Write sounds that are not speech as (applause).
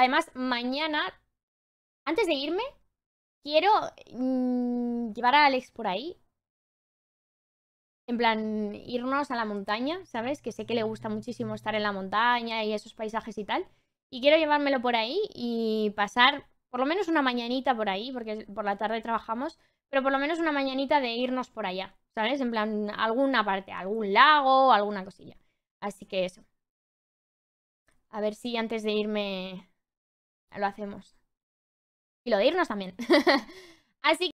Además, mañana, antes de irme, quiero mm, llevar a Alex por ahí. En plan, irnos a la montaña, ¿sabes? Que sé que le gusta muchísimo estar en la montaña y esos paisajes y tal. Y quiero llevármelo por ahí y pasar por lo menos una mañanita por ahí, porque por la tarde trabajamos, pero por lo menos una mañanita de irnos por allá, ¿sabes? En plan, alguna parte, algún lago, alguna cosilla. Así que eso. A ver si antes de irme lo hacemos. Y lo de irnos también. (laughs) Así